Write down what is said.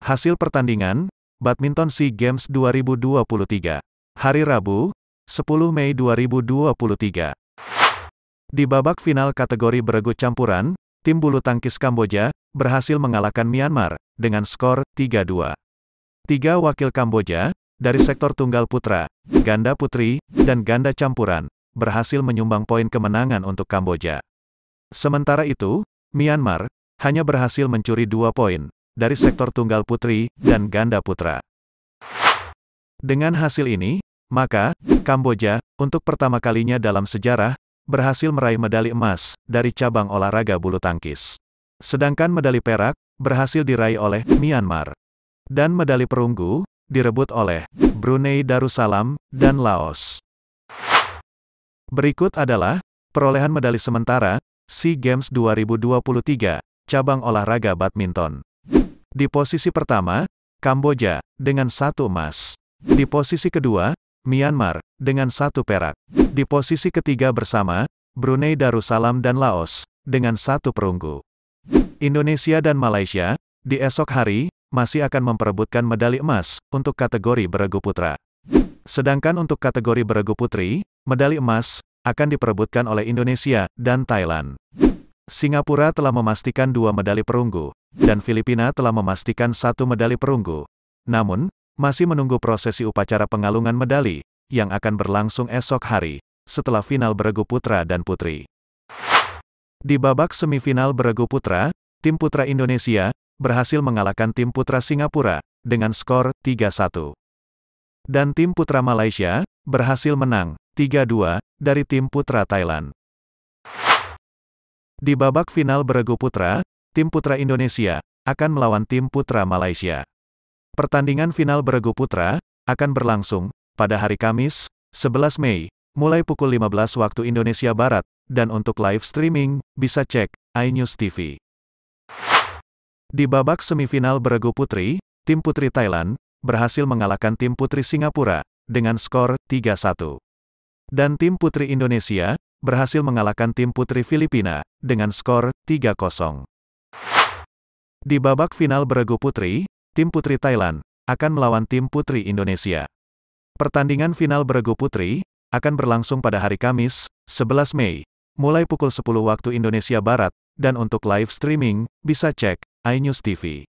Hasil pertandingan, Badminton SEA Games 2023. Hari Rabu, 10 Mei 2023. Di babak final kategori beregu campuran, tim bulu tangkis Kamboja berhasil mengalahkan Myanmar dengan skor 3-2. Tiga wakil Kamboja, dari sektor tunggal putra, ganda putri, dan ganda campuran, berhasil menyumbang poin kemenangan untuk Kamboja. Sementara itu, Myanmar hanya berhasil mencuri dua poin, dari sektor tunggal putri dan ganda putra. Dengan hasil ini, maka, Kamboja, untuk pertama kalinya dalam sejarah, berhasil meraih medali emas dari cabang olahraga bulu tangkis. Sedangkan medali perak, berhasil diraih oleh Myanmar. Dan medali perunggu, direbut oleh Brunei Darussalam dan Laos. Berikut adalah perolehan medali sementara SEA Games 2023, cabang olahraga badminton. Di posisi pertama, Kamboja, dengan satu emas. Di posisi kedua, Myanmar, dengan satu perak. Di posisi ketiga bersama, Brunei Darussalam dan Laos, dengan satu perunggu. Indonesia dan Malaysia, di esok hari, masih akan memperebutkan medali emas, untuk kategori beregu putra. Sedangkan untuk kategori beregu putri, medali emas, akan diperebutkan oleh Indonesia, dan Thailand. Singapura telah memastikan dua medali perunggu, dan Filipina telah memastikan satu medali perunggu. Namun, masih menunggu prosesi upacara pengalungan medali, yang akan berlangsung esok hari, setelah final beregu putra dan putri. Di babak semifinal beregu putra, tim putra Indonesia, berhasil mengalahkan tim putra Singapura, dengan skor 3-1. Dan tim putra Malaysia, berhasil menang, 3-2, dari tim putra Thailand. Di babak final beregu putra, tim putra Indonesia akan melawan tim putra Malaysia. Pertandingan final beregu putra akan berlangsung pada hari Kamis, 11 Mei, mulai pukul 15 waktu Indonesia Barat, dan untuk live streaming, bisa cek iNews TV. Di babak semifinal beregu putri, tim putri Thailand berhasil mengalahkan tim putri Singapura dengan skor 3-1. Dan tim putri Indonesia berhasil mengalahkan tim putri Filipina dengan skor 3-0. Di babak final beregu putri, tim putri Thailand akan melawan tim putri Indonesia. Pertandingan final beregu putri akan berlangsung pada hari Kamis, 11 Mei, mulai pukul 10 waktu Indonesia Barat, dan untuk live streaming, bisa cek iNews TV.